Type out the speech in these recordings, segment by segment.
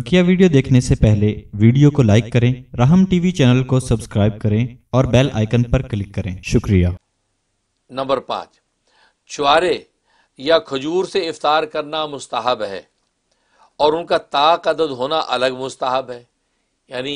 बकिया वीडियो देखने से पहले वीडियो को लाइक करें राहम टीवी चैनल को सब्सक्राइब करें और बेल आइकन पर क्लिक करें शुक्रिया नंबर पाँच चुआरे या खजूर से इफ्तार करना मुस्ताहब है और उनका ताक अदद होना अलग मुस्ताहब है यानी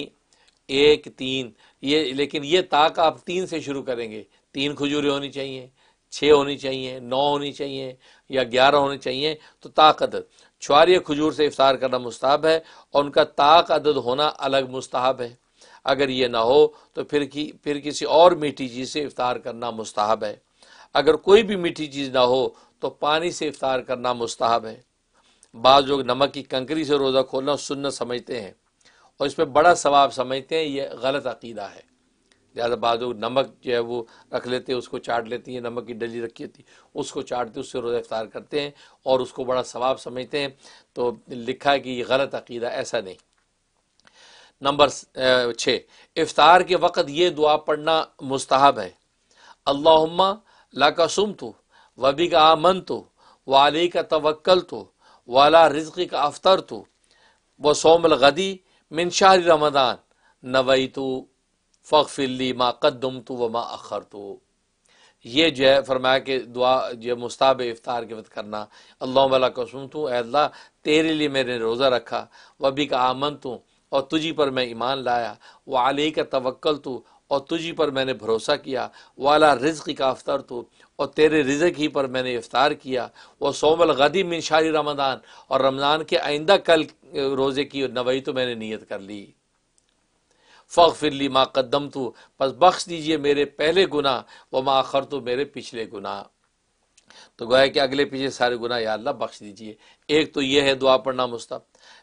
एक तीन ये लेकिन ये ताक आप तीन से शुरू करेंगे तीन खजूरें होनी चाहिए छः होनी चाहिए नौ होनी चाहिए या ग्यारह होनी चाहिए तो ताकत छुआर खजूर से इफ्तार करना मुस्ताब है और उनका ताक अदद होना अलग मुस्ताब है अगर ये ना हो तो फिर की फिर किसी और मीठी चीज़ से इफ्तार करना मुस्ताब है अगर कोई भी मीठी चीज़ ना हो तो पानी से इफ्तार करना मुस्ताब है बाद लोग नमक की कंकरी से रोज़ा खोलना सुनना समझते हैं और इस पर बड़ा सवाब समझते हैं ये गलत अकीदा है लिहाजा बाजू नमक जो है वो रख लेते हैं उसको चाट लेती हैं नमक की डली रखी होती उसको चाटते उससे रोज़ा इफ्तार करते हैं और उसको बड़ा सवाब समझते हैं तो लिखा है कि ये गलत अकीदा ऐसा नहीं नंबर छः इफ्तार के वक़्त ये दुआ पढ़ना मुस्तहब है अल्लाहुम्मा लाका सुम तो वबी का आमन तो वाली का तवक्ल तो वाला रिजकी का अफ्तर तो व सोमल गदी मिन शाह रमदान नवई तो फ़ख फिली माँ कदम तो व माँ अखर तो ये जो है फरमाया कि दुआ जो मुस्ताब इफ़ार के वक्त करना अल्लाह वाला कसम तू अल्लाह तेरे लिए मैंने रोज़ा रखा वबी का आमन तू और तुझी पर मैं ईमान लाया व आली का तवक्ल तू और तुझी पर मैंने भरोसा किया वाला रिज्क का अफ्तर तो और तेरे रिजक ही पर मैंने इफ़ार किया वह सोमल गदी मिनशारी शारी रमदान और रमज़ान के आइंदा कल रोज़े की नवई तो मैंने नीयत कर ली फ़ख फिरली माँ कदम तो बस बख्श दीजिए मेरे पहले गुना व माँ आखर तो मेरे पिछले गुना तो गोया कि अगले पीछे सारे गुना या अल्लाह बख्श दीजिए एक तो यह है दुआ पढ़ना मुस्त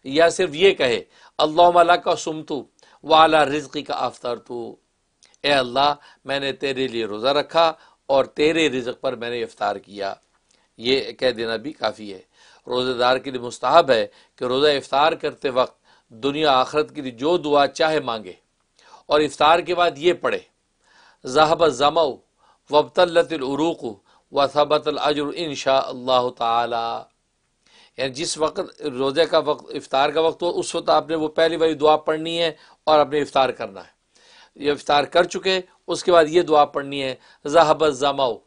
या सिर्फ ये कहे अल्लाह का सुम तो वाला रिज्की का अफ्तार तो ए अल्लाह मैंने तेरे लिए रोज़ा रखा और तेरे रिज़ पर मैंने इफ्तार किया ये कह देना भी काफ़ी है रोज़ेदार के लिए मुस्ताहब है कि रोज़ा इफ्तार करते वक्त दुनिया आखरत के लिए जो दुआ चाहे मांगे और इफ़ार के बाद ये पढ़े जहब जमा वबतलतरूक व सबतलजर इन शाह तानी जिस वक्त रोज़े का वक्त इफ़ार का वक्त हो उस वक्त आपने वो पहली वाली दुआ पढ़नी है और आपने इफ़ार करना है ये इफ़ार कर चुके उसके बाद ये दुआ पढ़नी है जहब जमाओ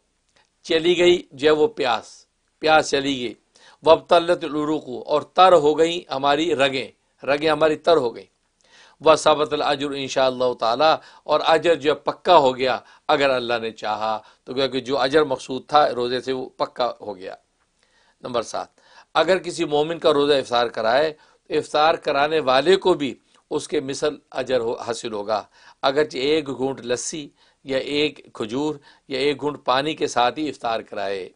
चली गई जय वो प्यास प्यास चली गई वबतलतलूक और तर हो गई हमारी रगें रगें हमारी तर हो गई व साबतल अजर इन ताला और अजर जो पक्का हो गया अगर अल्लाह ने चाहा तो क्या जो अजर मकसूद था रोज़े से वो पक्का हो गया नंबर सात अगर किसी मोमिन का रोज़ा इफ्तार कराए तो इफ्तार कराने वाले को भी उसके मिसल अजर हो, हासिल होगा अगर एक घूंट लस्सी या एक खजूर या एक घूंट पानी के साथ ही इफ्तार कराए